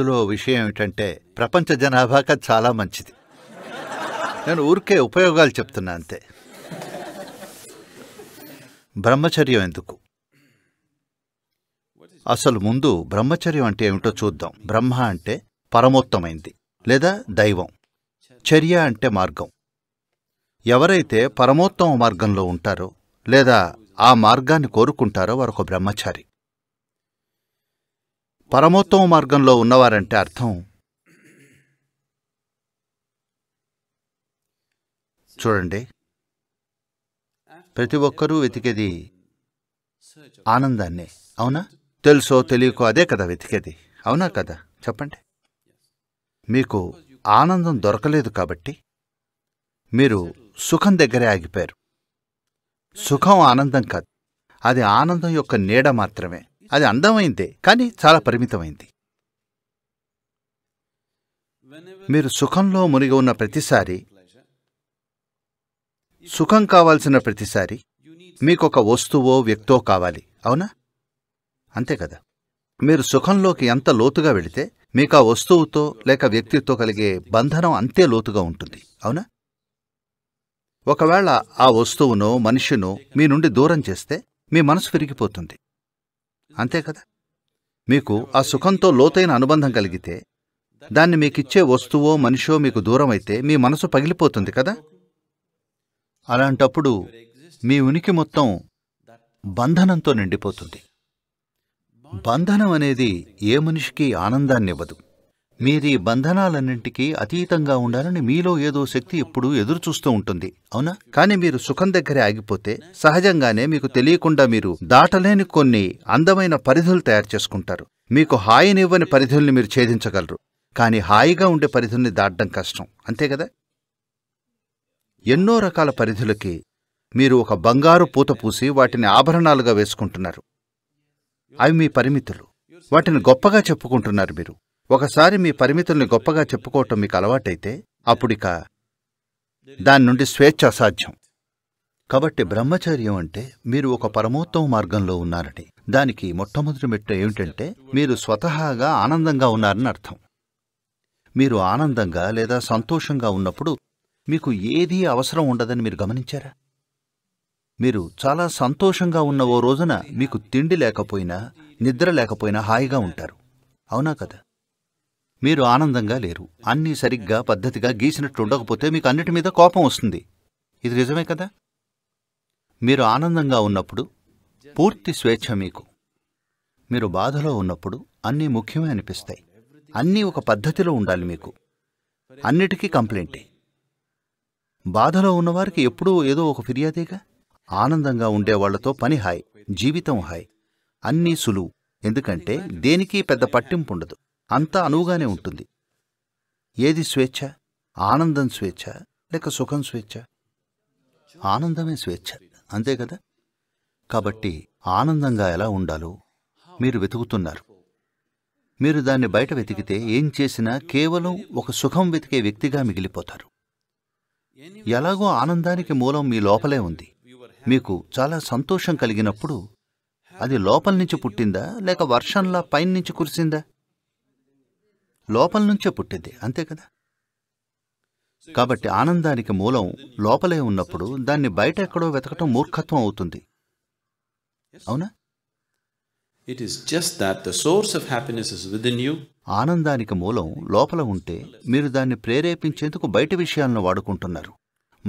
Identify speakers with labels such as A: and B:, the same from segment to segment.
A: అందులో విషయం ఏమిటంటే ప్రపంచ జనాభాక చాలా మంచిది నేను ఊరికే ఉపయోగాలు చెప్తున్నా అంతే బ్రహ్మచర్యం ఎందుకు అసలు ముందు బ్రహ్మచర్యం అంటే ఏమిటో చూద్దాం బ్రహ్మ అంటే పరమోత్తమైంది లేదా దైవం చర్య అంటే మార్గం ఎవరైతే పరమోత్తమ మార్గంలో ఉంటారో లేదా ఆ మార్గాన్ని కోరుకుంటారో వారొక బ్రహ్మచారి పరమోత్తమ మార్గంలో ఉన్నవారంటే అర్థం చూడండి ప్రతి ఒక్కరూ వెతికేది ఆనందాన్ని అవునా తెలుసో తెలియకో అదే కదా వెతికేది అవునా కదా చెప్పండి మీకు ఆనందం దొరకలేదు కాబట్టి మీరు సుఖం దగ్గరే ఆగిపోయారు సుఖం ఆనందం కాదు అది ఆనందం యొక్క నీడ మాత్రమే అది అందమైందే కానీ చాలా పరిమితమైంది మీరు సుఖంలో మునిగి ఉన్న ప్రతిసారి సుఖం కావాల్సిన ప్రతిసారి మీకొక వస్తువో వ్యక్తో కావాలి అవునా అంతే కదా మీరు సుఖంలోకి ఎంత లోతుగా వెళితే మీకు ఆ వస్తువుతో లేక వ్యక్తితో కలిగే బంధనం అంతే లోతుగా ఉంటుంది అవునా ఒకవేళ ఆ వస్తువును మనిషిను మీ నుండి దూరం చేస్తే మీ మనసు విరిగిపోతుంది అంతే కదా మీకు ఆ సుఖంతో లోతైన అనుబంధం కలిగితే దాన్ని మీకిచ్చే వస్తువో మనిషో మీకు దూరమైతే మీ మనసు పగిలిపోతుంది కదా అలాంటప్పుడు మీ ఉనికి మొత్తం బంధనంతో నిండిపోతుంది బంధనం అనేది ఏ మనిషికి ఆనందాన్నివ్వదు మీరీ బంధనాలన్నింటికీ అతీతంగా ఉండాలని మీలో ఏదో శక్తి ఎప్పుడూ ఎదురుచూస్తూ ఉంటుంది అవునా కానీ మీరు సుఖం దగ్గరే ఆగిపోతే సహజంగానే మీకు తెలియకుండా మీరు దాటలేని కొన్ని అందమైన పరిధులు తయారు చేసుకుంటారు మీకు హాయినివ్వని పరిధుల్ని మీరు ఛేదించగలరు కానీ హాయిగా ఉండే పరిధుల్ని దాటడం కష్టం అంతే కదా ఎన్నో రకాల పరిధులకి మీరు ఒక బంగారు పూత పూసి వాటిని ఆభరణాలుగా వేసుకుంటున్నారు అవి మీ పరిమితులు వాటిని గొప్పగా చెప్పుకుంటున్నారు మీరు ఒకసారి మీ పరిమితుల్ని గొప్పగా చెప్పుకోవటం మీకు అలవాటైతే అప్పుడిక దాని నుండి స్వేచ్ఛ అసాధ్యం కాబట్టి బ్రహ్మచర్యం అంటే మీరు ఒక పరమోత్తమ మార్గంలో ఉన్నారని దానికి మొట్టమొదటి మెట్టు ఏమిటంటే మీరు స్వతహాగా ఆనందంగా ఉన్నారని అర్థం మీరు ఆనందంగా లేదా సంతోషంగా ఉన్నప్పుడు మీకు ఏదీ అవసరం ఉండదని మీరు గమనించారా మీరు చాలా సంతోషంగా ఉన్న ఓ రోజున మీకు తిండి లేకపోయినా నిద్ర లేకపోయినా హాయిగా ఉంటారు అవునా కదా మీరు ఆనందంగా లేరు అన్నీ సరిగ్గా పద్ధతిగా గీసినట్లు ఉండకపోతే మీకు అన్నిటి మీద కోపం వస్తుంది ఇది నిజమే కదా మీరు ఆనందంగా ఉన్నప్పుడు పూర్తి స్వేచ్ఛ మీకు మీరు బాధలో ఉన్నప్పుడు అన్నీ ముఖ్యమే అనిపిస్తాయి అన్నీ ఒక పద్ధతిలో ఉండాలి మీకు అన్నిటికీ కంప్లైంటే బాధలో ఉన్నవారికి ఎప్పుడూ ఏదో ఒక ఫిర్యాదేగా ఆనందంగా ఉండేవాళ్లతో పని హాయ్ జీవితం హాయ్ అన్నీ సులువు ఎందుకంటే దేనికి పెద్ద పట్టింపు ఉండదు అంతా అనువుగానే ఉంటుంది ఏది స్వేచ్ఛ ఆనందం స్వేచ్ఛ లేక సుఖం స్వేచ్ఛ ఆనందమే స్వేచ్ఛ అంతే కదా కాబట్టి ఆనందంగా ఎలా ఉండాలో మీరు వెతుకుతున్నారు మీరు దాన్ని బయట వెతికితే ఏం చేసినా కేవలం ఒక సుఖం వెతికే వ్యక్తిగా మిగిలిపోతారు ఎలాగో ఆనందానికి మూలం మీ లోపలే ఉంది మీకు చాలా సంతోషం కలిగినప్పుడు అది లోపల నుంచి పుట్టిందా లేక వర్షంలా నుంచి కురిసిందా లోపల నుంచే పుట్టింది అంతే కదా కాబట్టి ఆనందానికి మూలం లోపలే ఉన్నప్పుడు దాన్ని బయట ఎక్కడో వెతకటం మూర్ఖత్వం అవుతుంది అవునా it is just that the source of happiness is within you ఆనందానికి మూలం లోపల ఉంటే మీరు దాన్ని ప్రేరేపించేందుకు బయట విషయాలను వాడుకుంటున్నారు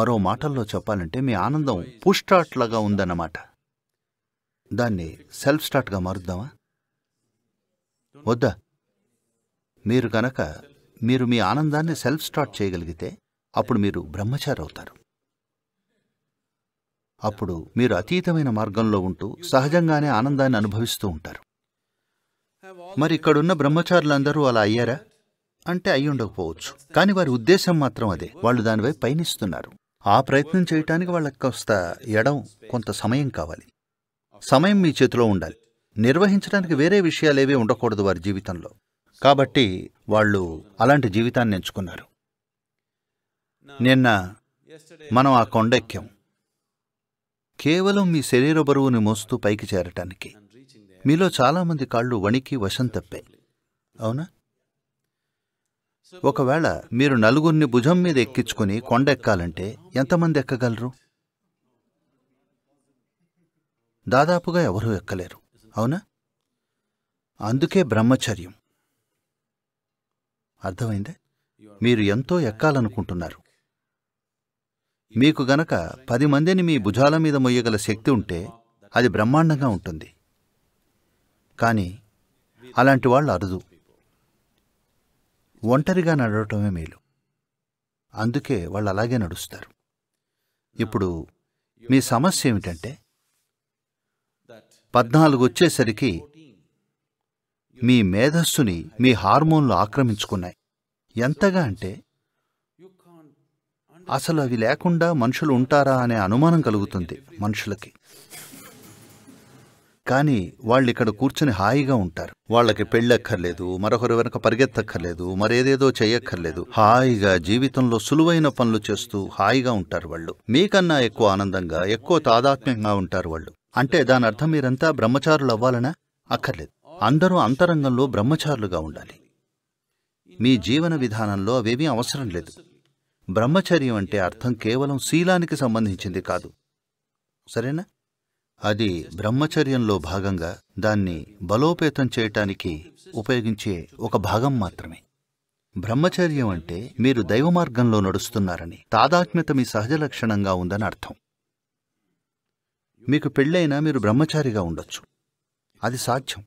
A: మరో మాటల్లో చెప్పాలంటే మీ ఆనందం పుష్టాట్ లాగా ఉందన్నమాట దాన్ని సెల్ఫ్ స్టార్ట్గా మారుద్దామా వద్దా మీరు కనుక మీరు మీ ఆనందాన్ని సెల్ఫ్ స్టార్ట్ చేయగలిగితే అప్పుడు మీరు బ్రహ్మచారి అవుతారు అప్పుడు మీరు అతీతమైన మార్గంలో ఉంటూ సహజంగానే ఆనందాన్ని అనుభవిస్తూ ఉంటారు మరి ఇక్కడున్న బ్రహ్మచారులందరూ అలా అయ్యారా అంటే అయి ఉండకపోవచ్చు కానీ వారి ఉద్దేశం మాత్రం అదే వాళ్ళు దానిపై పయనిస్తున్నారు ఆ ప్రయత్నం చేయటానికి వాళ్ళకి కొంత ఎడం కొంత సమయం కావాలి సమయం మీ చేతిలో ఉండాలి నిర్వహించడానికి వేరే విషయాలేవీ ఉండకూడదు వారి జీవితంలో కాబట్టి వాళ్ళు అలాంటి జీవితాన్ని ఎంచుకున్నారు నిన్న మనం ఆ కొండెక్కాం కేవలం మీ శరీర బరువుని మోస్తూ పైకి చేరటానికి మీలో చాలామంది కాళ్ళు వణికి వశం తప్పాయి అవునా ఒకవేళ మీరు నలుగురిని భుజం మీద ఎక్కించుకుని కొండ ఎక్కాలంటే ఎంతమంది ఎక్కగలరు దాదాపుగా ఎవరూ ఎక్కలేరు అవునా అందుకే బ్రహ్మచర్యం అర్థమైందే మీరు ఎంతో ఎక్కాలనుకుంటున్నారు మీకు గనక పది మందిని మీ భుజాల మీద మొయ్యగల శక్తి ఉంటే అది బ్రహ్మాండంగా ఉంటుంది కానీ అలాంటి వాళ్ళు అరుదు ఒంటరిగా నడవటమే మేలు అందుకే వాళ్ళు అలాగే నడుస్తారు ఇప్పుడు మీ సమస్య ఏమిటంటే పద్నాలుగు వచ్చేసరికి మీ మేధస్సుని మీ హార్మోన్లు ఆక్రమించుకున్నాయి ఎంతగా అంటే అసలు అవి లేకుండా మనుషులు ఉంటారా అనే అనుమానం కలుగుతుంది మనుషులకి కానీ వాళ్ళు ఇక్కడ కూర్చుని హాయిగా ఉంటారు వాళ్ళకి పెళ్ళక్కర్లేదు మరొకరి వెనక పరిగెత్తక్కర్లేదు మరేదేదో చేయక్కర్లేదు హాయిగా జీవితంలో సులువైన పనులు చేస్తూ హాయిగా ఉంటారు వాళ్ళు మీకన్నా ఎక్కువ ఆనందంగా ఎక్కువ తాదాత్మ్యంగా ఉంటారు వాళ్ళు అంటే దాని అర్థం మీరంతా బ్రహ్మచారులు అవ్వాలనా అక్కర్లేదు అందరూ అంతరంగంలో బ్రహ్మచారులుగా ఉండాలి మీ జీవన విధానంలో అవేమీ అవసరం లేదు బ్రహ్మచర్యం అంటే అర్థం కేవలం శీలానికి సంబంధించింది కాదు సరేనా అది బ్రహ్మచర్యంలో భాగంగా దాన్ని బలోపేతం చేయటానికి ఉపయోగించే ఒక భాగం మాత్రమే బ్రహ్మచర్యం అంటే మీరు దైవ మార్గంలో నడుస్తున్నారని తాదాత్మ్యత మీ సహజ లక్షణంగా ఉందని అర్థం మీకు పెళ్ళైనా మీరు బ్రహ్మచారిగా ఉండొచ్చు అది సాధ్యం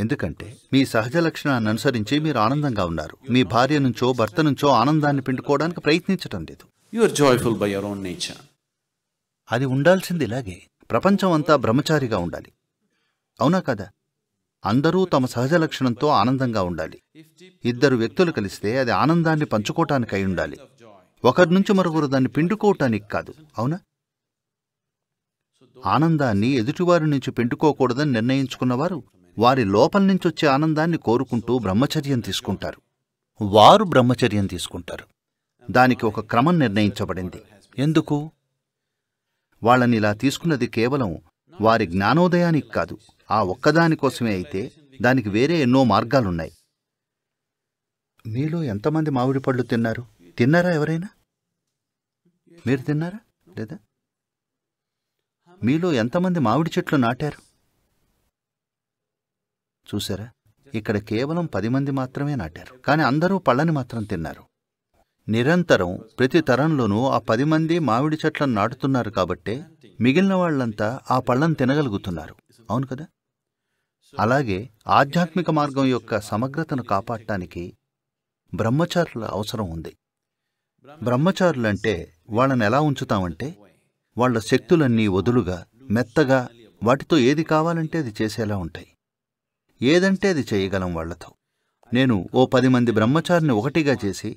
A: ఎందుకంటే మీ సహజ లక్షణాన్ని అనుసరించి మీరు ఆనందంగా ఉన్నారు మీ భార్య నుంచో భర్త నుంచో ఆనందాన్ని పిండుకోవడానికి ప్రయత్నించటం లేదు your joyful by own nature అది ఉండాల్సింది ఇలాగే ప్రపంచం అంతా బ్రహ్మచారిగా ఉండాలి అవునా కదా అందరూ తమ సహజ లక్షణంతో ఆనందంగా ఉండాలి ఇద్దరు వ్యక్తులు కలిస్తే అది ఆనందాన్ని పంచుకోవటానికి అయి ఉండాలి ఒకరి నుంచి మరొకరు దాన్ని పిండుకోవటానికి కాదు అవునా ఆనందాన్ని ఎదుటివారి నుంచి పిండుకోకూడదని నిర్ణయించుకున్నవారు వారి లోపల నుంచొచ్చే ఆనందాన్ని కోరుకుంటూ బ్రహ్మచర్యం తీసుకుంటారు వారు బ్రహ్మచర్యం తీసుకుంటారు దానికి ఒక క్రమం నిర్ణయించబడింది ఎందుకు వాళ్ళని ఇలా తీసుకున్నది కేవలం వారి జ్ఞానోదయానికి కాదు ఆ ఒక్కదానికోసమే అయితే దానికి వేరే ఎన్నో మార్గాలున్నాయి మీలో ఎంతమంది మామిడి పళ్ళు తిన్నారు తిన్నారా ఎవరైనా మీరు తిన్నారా లేదా మీలో ఎంతమంది మామిడి చెట్లు నాటారు చూసారా ఇక్కడ కేవలం పది మంది మాత్రమే నాటారు కానీ అందరూ పళ్ళని మాత్రం తిన్నారు నిరంతరం ప్రతి తరంలోనూ ఆ పది మంది మామిడి చెట్లను నాటుతున్నారు కాబట్టే మిగిలిన వాళ్ళంతా ఆ పళ్ళను తినగలుగుతున్నారు అవును కదా అలాగే ఆధ్యాత్మిక మార్గం యొక్క సమగ్రతను కాపాడటానికి బ్రహ్మచారుల అవసరం ఉంది బ్రహ్మచారులంటే వాళ్ళని ఎలా ఉంచుతామంటే వాళ్ళ శక్తులన్నీ వదులుగా మెత్తగా వాటితో ఏది కావాలంటే అది చేసేలా ఉంటాయి ఏదంటే అది చేయగలం వాళ్లతో నేను ఓ పది మంది బ్రహ్మచారిని ఒకటిగా చేసి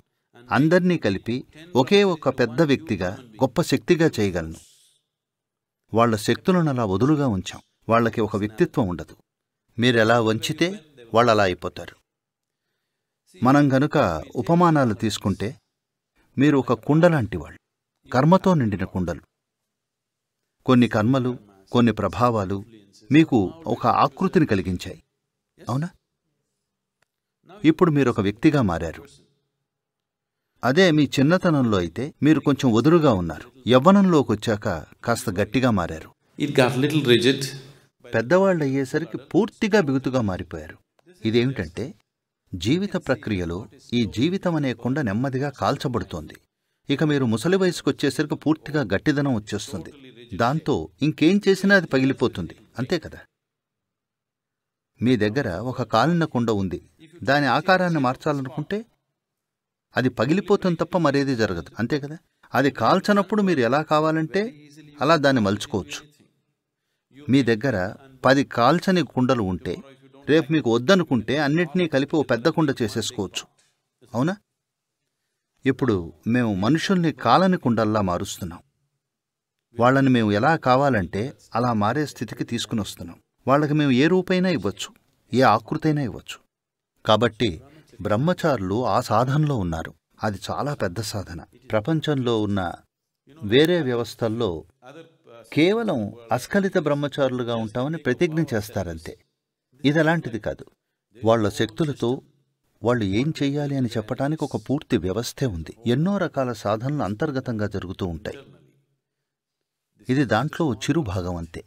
A: అందర్నీ కలిపి ఒకే ఒక్క పెద్ద వ్యక్తిగా గొప్ప శక్తిగా చేయగలను వాళ్ల శక్తులను అలా వదులుగా ఉంచాం వాళ్ళకి ఒక వ్యక్తిత్వం ఉండదు మీరెలా వంచితే వాళ్ళు అలా అయిపోతారు మనం గనుక ఉపమానాలు తీసుకుంటే మీరు ఒక కుండలాంటి వాళ్ళు కర్మతో నిండిన కుండలు కొన్ని కర్మలు కొన్ని ప్రభావాలు మీకు ఒక ఆకృతిని కలిగించాయి అవునా ఇప్పుడు మీరు ఒక వ్యక్తిగా మారారు అదే మీ చిన్నతనంలో అయితే మీరు కొంచెం వదురుగా ఉన్నారు యవ్వనంలోకి వచ్చాక కాస్త గట్టిగా మారారు పెద్దవాళ్ళు అయ్యేసరికి పూర్తిగా బిగుతుగా మారిపోయారు ఇదేమిటంటే జీవిత ప్రక్రియలో ఈ జీవితం అనే కుండ నెమ్మదిగా కాల్చబడుతోంది ఇక మీరు ముసలి వయసుకు వచ్చేసరికి పూర్తిగా గట్టిదనం వచ్చేస్తుంది దాంతో ఇంకేం చేసినా అది పగిలిపోతుంది అంతే కదా మీ దగ్గర ఒక కాలిన కుండ ఉంది దాని ఆకారాన్ని మార్చాలనుకుంటే అది పగిలిపోతుంది తప్ప మరేది జరగదు అంతే కదా అది కాల్చనప్పుడు మీరు ఎలా కావాలంటే అలా దాన్ని మలుచుకోవచ్చు మీ దగ్గర పది కాల్చని కుండలు ఉంటే రేపు మీకు వద్దనుకుంటే అన్నిటినీ కలిపి ఓ పెద్ద కుండ చేసేసుకోవచ్చు అవునా ఇప్పుడు మేము మనుషుల్ని కాలని కుండల్లా మారుస్తున్నాం వాళ్ళని మేము ఎలా కావాలంటే అలా మారే స్థితికి తీసుకుని వస్తున్నాం వాళ్ళకి మేము ఏ రూపైనా ఇవ్వచ్చు ఏ ఆకృతైనా ఇవ్వచ్చు కాబట్టి బ్రహ్మచారులు ఆ సాధనలో ఉన్నారు అది చాలా పెద్ద సాధన ప్రపంచంలో ఉన్న వేరే వ్యవస్థల్లో కేవలం అస్ఖలిత బ్రహ్మచారులుగా ఉంటామని ప్రతిజ్ఞ చేస్తారంతే ఇది అలాంటిది కాదు వాళ్ల శక్తులతో వాళ్ళు ఏం చెయ్యాలి అని చెప్పటానికి ఒక పూర్తి వ్యవస్థే ఉంది ఎన్నో రకాల సాధనలు అంతర్గతంగా జరుగుతూ ఉంటాయి ఇది దాంట్లో చిరు భాగం అంతే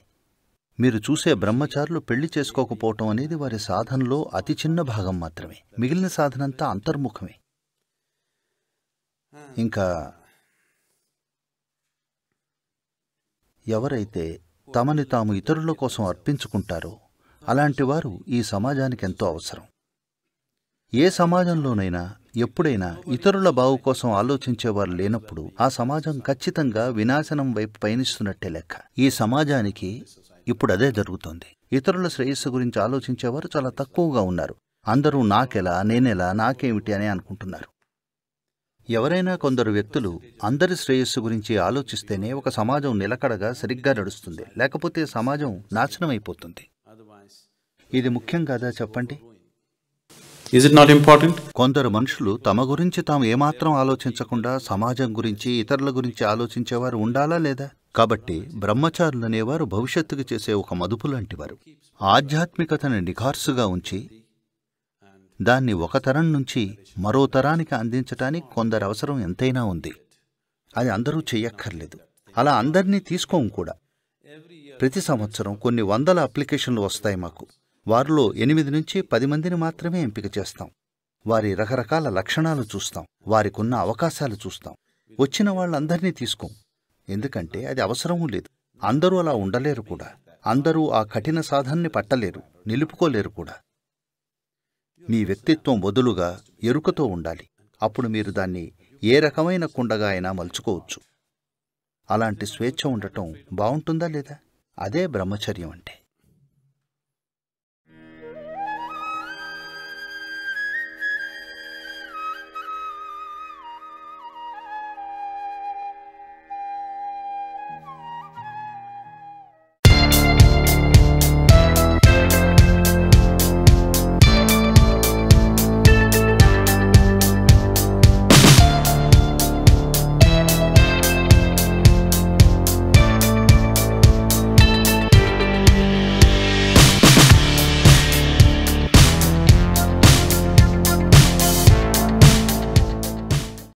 A: మీరు చూసే బ్రహ్మచారులు పెళ్లి చేసుకోకపోవటం అనేది వారి సాధనలో అతి చిన్న భాగం మాత్రమే మిగిలిన సాధనంతా అంతర్ముఖమే ఇంకా ఎవరైతే తమని తాము ఇతరుల కోసం అర్పించుకుంటారో అలాంటి వారు ఈ సమాజానికి ఎంతో అవసరం ఏ సమాజంలోనైనా ఎప్పుడైనా ఇతరుల బావు కోసం ఆలోచించేవారు లేనప్పుడు ఆ సమాజం ఖచ్చితంగా వినాశనం వైపు పయనిస్తున్నట్టే లెక్క ఈ సమాజానికి ఇప్పుడు అదే జరుగుతోంది ఇతరుల శ్రేయస్సు గురించి ఆలోచించేవారు చాలా తక్కువగా ఉన్నారు అందరూ నాకెలా నేనెలా నాకేమిటి అని అనుకుంటున్నారు ఎవరైనా కొందరు వ్యక్తులు అందరి శ్రేయస్సు గురించి ఆలోచిస్తేనే ఒక సమాజం నిలకడగా సరిగ్గా నడుస్తుంది లేకపోతే సమాజం నాశనం అయిపోతుంది ఇది ముఖ్యం కాదా చెప్పండి ఇస్ ఇట్ నాట్ ఇంపార్టెంట్ కొందరు మనుషులు తమ గురించి తాము ఏమాత్రం ఆలోచించకుండా సమాజం గురించి ఇతరుల గురించి ఆలోచించేవారు ఉండాలా లేదా కాబట్టి బ్రహ్మచారులనేవారు భవిష్యత్తుకు చేసే ఒక మదుపు లాంటివారు ఆధ్యాత్మికతను నిఖార్సుగా ఉంచి దాన్ని ఒక తరం నుంచి మరో తరానికి అందించటానికి కొందరు అవసరం ఎంతైనా ఉంది అది అందరూ చెయ్యక్కర్లేదు అలా అందరినీ తీసుకోం కూడా ప్రతి సంవత్సరం కొన్ని వందల అప్లికేషన్లు వస్తాయి మాకు వారిలో ఎనిమిది నుంచి పది మందిని మాత్రమే ఎంపిక చేస్తాం వారి రకరకాల లక్షణాలు చూస్తాం వారికున్న అవకాశాలు చూస్తాం వచ్చిన వాళ్ళందరినీ తీసుకోం ఎందుకంటే అది అవసరమూ లేదు అందరూ అలా ఉండలేరు కూడా అందరూ ఆ కఠిన సాధనని పట్టలేరు నిలుపుకోలేరు కూడా మీ వ్యక్తిత్వం వదులుగా ఎరుకతో ఉండాలి అప్పుడు మీరు దాన్ని ఏ రకమైన కుండగా అయినా మలుచుకోవచ్చు అలాంటి స్వేచ్ఛ ఉండటం బాగుంటుందా లేదా అదే బ్రహ్మచర్యం అంటే